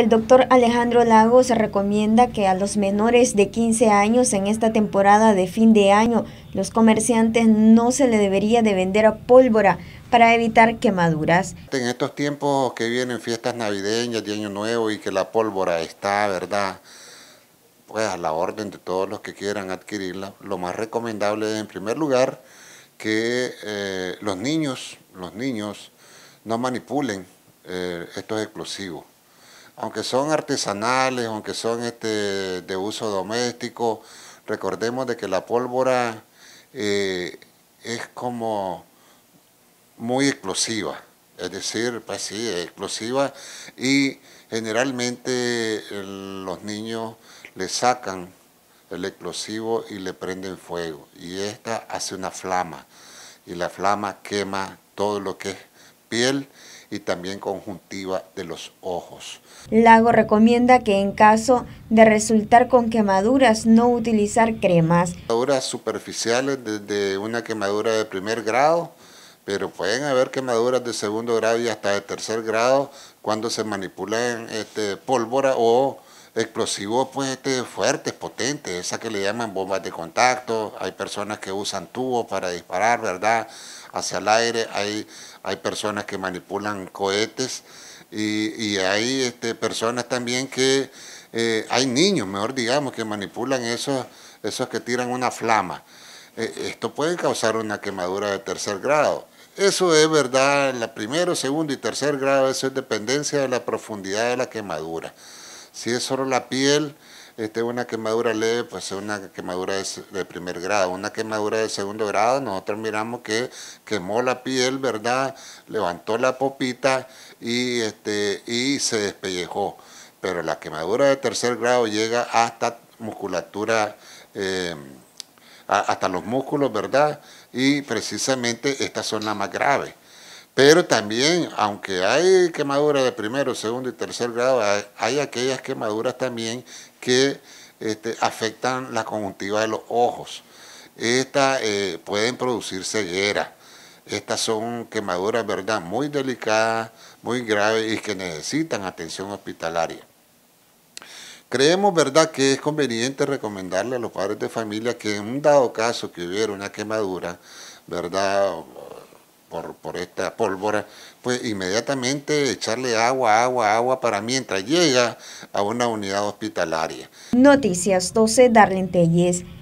El doctor Alejandro Lagos recomienda que a los menores de 15 años en esta temporada de fin de año, los comerciantes no se le debería de vender a pólvora para evitar quemaduras. En estos tiempos que vienen fiestas navideñas de Año Nuevo y que la pólvora está, ¿verdad? Pues a la orden de todos los que quieran adquirirla, lo más recomendable es en primer lugar que eh, los niños, los niños no manipulen eh, estos explosivos aunque son artesanales, aunque son este, de uso doméstico, recordemos de que la pólvora eh, es como muy explosiva, es decir, pues sí, es explosiva y generalmente eh, los niños le sacan el explosivo y le prenden fuego y esta hace una flama y la flama quema todo lo que es piel y también conjuntiva de los ojos. Lago recomienda que en caso de resultar con quemaduras, no utilizar cremas. Quemaduras superficiales desde una quemadura de primer grado, pero pueden haber quemaduras de segundo grado y hasta de tercer grado cuando se manipulan este, pólvora o explosivos pues este, fuertes, potentes, esas que le llaman bombas de contacto, hay personas que usan tubos para disparar, ¿verdad? Hacia el aire, hay, hay personas que manipulan cohetes y, hay este, personas también que, eh, hay niños, mejor digamos, que manipulan esos, esos que tiran una flama. Eh, esto puede causar una quemadura de tercer grado. Eso es verdad, la primero, segundo y tercer grado, eso es dependencia de la profundidad de la quemadura. Si es solo la piel, este, una quemadura leve, pues es una quemadura de, primer grado. Una quemadura de segundo grado, nosotros miramos que quemó la piel, ¿verdad? Levantó la popita y, este, se despellejó. Pero la quemadura de tercer grado llega hasta musculatura, eh, hasta los músculos, ¿verdad? Y precisamente estas son las más graves. Pero también, aunque hay quemaduras de primero, segundo y tercer grado, hay, aquellas quemaduras también que este, afectan la conjuntiva de los ojos. Estas eh, pueden producir ceguera. Estas son quemaduras, ¿verdad?, muy delicadas, muy graves y que necesitan atención hospitalaria. Creemos, ¿verdad?, que es conveniente recomendarle a los padres de familia que en un dado caso que hubiera una quemadura, ¿verdad?, por, esta pólvora, pues inmediatamente echarle agua, agua, agua para mientras llega a una unidad hospitalaria. Noticias 12, Darlene Telles.